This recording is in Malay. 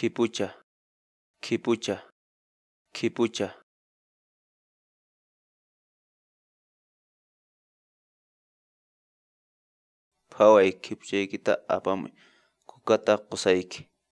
Kipucha. Kipucha. Kipucha. Pawai kipucha kita apa mu? Kukata kusaiki.